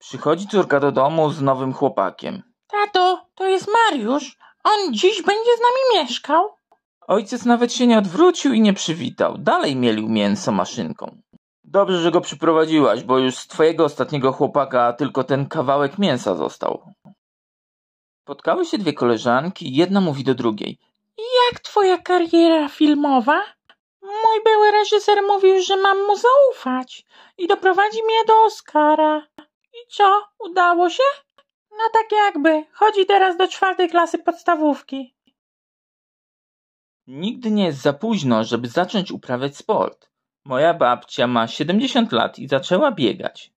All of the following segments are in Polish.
Przychodzi córka do domu z nowym chłopakiem. Tato, to jest Mariusz. On dziś będzie z nami mieszkał. Ojciec nawet się nie odwrócił i nie przywitał. Dalej mielił mięso maszynką. Dobrze, że go przyprowadziłaś, bo już z twojego ostatniego chłopaka tylko ten kawałek mięsa został. Spotkały się dwie koleżanki, jedna mówi do drugiej. Jak twoja kariera filmowa? Mój były reżyser mówił, że mam mu zaufać i doprowadzi mnie do Oscara. I co, udało się? No tak jakby, chodzi teraz do czwartej klasy podstawówki. Nigdy nie jest za późno, żeby zacząć uprawiać sport. Moja babcia ma 70 lat i zaczęła biegać.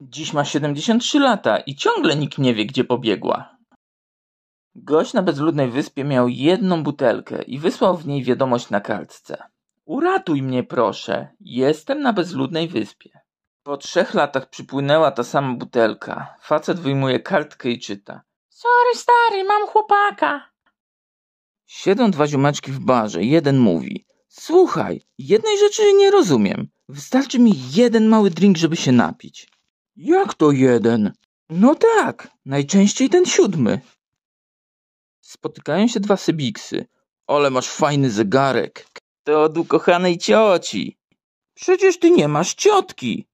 Dziś ma 73 lata i ciągle nikt nie wie, gdzie pobiegła. Gość na bezludnej wyspie miał jedną butelkę i wysłał w niej wiadomość na kartce. Uratuj mnie proszę, jestem na bezludnej wyspie. Po trzech latach przypłynęła ta sama butelka. Facet wyjmuje kartkę i czyta. Sorry stary, mam chłopaka. Siedzą dwa ziomeczki w barze. Jeden mówi. Słuchaj, jednej rzeczy nie rozumiem. Wystarczy mi jeden mały drink, żeby się napić. Jak to jeden? No tak, najczęściej ten siódmy. Spotykają się dwa sybiksy. Ole masz fajny zegarek. To od ukochanej cioci. Przecież ty nie masz ciotki.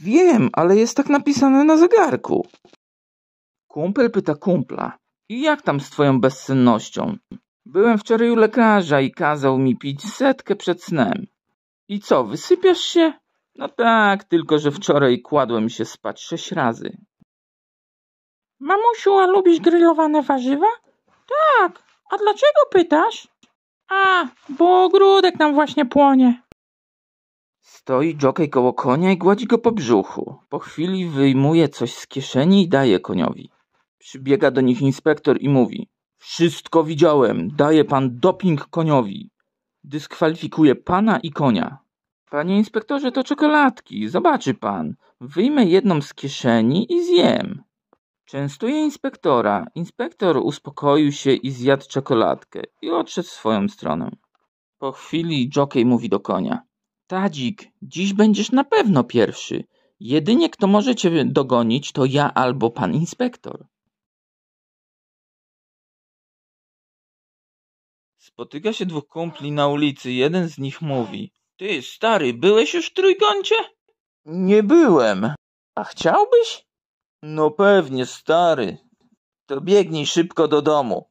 Wiem, ale jest tak napisane na zegarku. Kumpel pyta kumpla. I jak tam z twoją bezsennością? Byłem wczoraj u lekarza i kazał mi pić setkę przed snem. I co, wysypiasz się? No tak, tylko że wczoraj kładłem się spać sześć razy. Mamusiu, a lubisz grillowane warzywa? Tak, a dlaczego pytasz? A, bo ogródek nam właśnie płonie. Stoi dżokej koło konia i gładzi go po brzuchu. Po chwili wyjmuje coś z kieszeni i daje koniowi. Przybiega do nich inspektor i mówi. Wszystko widziałem. Daje pan doping koniowi. Dyskwalifikuje pana i konia. Panie inspektorze, to czekoladki. Zobaczy pan. Wyjmę jedną z kieszeni i zjem. Częstuje inspektora. Inspektor uspokoił się i zjadł czekoladkę i odszedł w swoją stronę. Po chwili jockey mówi do konia. Tadzik, dziś będziesz na pewno pierwszy. Jedynie kto może cię dogonić, to ja albo pan inspektor. Spotyka się dwóch kumpli na ulicy. Jeden z nich mówi: Ty, stary, byłeś już w trójkącie? Nie byłem. A chciałbyś? No pewnie, stary. To biegnij szybko do domu.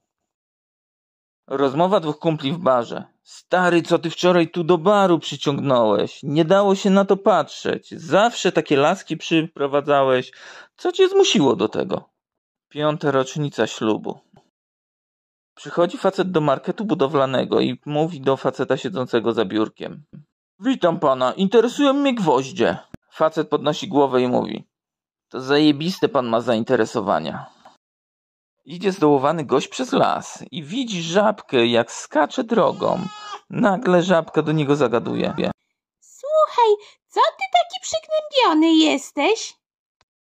Rozmowa dwóch kumpli w barze. Stary, co ty wczoraj tu do baru przyciągnąłeś? Nie dało się na to patrzeć. Zawsze takie laski przyprowadzałeś. Co cię zmusiło do tego? Piąta rocznica ślubu. Przychodzi facet do marketu budowlanego i mówi do faceta siedzącego za biurkiem. Witam pana, interesują mnie gwoździe. Facet podnosi głowę i mówi. To zajebiste pan ma zainteresowania. Idzie zdołowany gość przez las i widzi żabkę, jak skacze drogą. Nagle żabka do niego zagaduje. Słuchaj, co ty taki przygnębiony jesteś?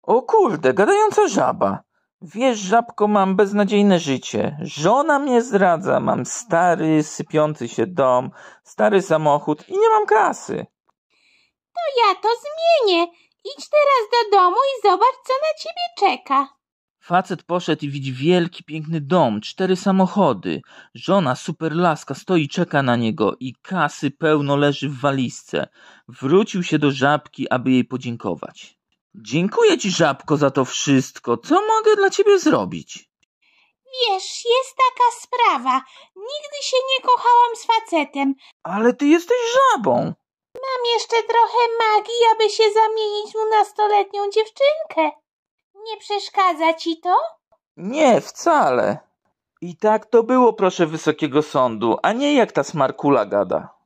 O kurde, gadająca żaba. Wiesz, żabko, mam beznadziejne życie. Żona mnie zdradza, mam stary, sypiący się dom, stary samochód i nie mam kasy. To ja to zmienię. Idź teraz do domu i zobacz, co na ciebie czeka. Facet poszedł i widzi wielki, piękny dom, cztery samochody. Żona, super laska stoi czeka na niego i kasy pełno leży w walizce. Wrócił się do żabki, aby jej podziękować. Dziękuję ci, żabko, za to wszystko. Co mogę dla ciebie zrobić? Wiesz, jest taka sprawa. Nigdy się nie kochałam z facetem. Ale ty jesteś żabą. Mam jeszcze trochę magii, aby się zamienić na nastoletnią dziewczynkę. Nie przeszkadza ci to? Nie, wcale. I tak to było, proszę wysokiego sądu, a nie jak ta smarkula gada.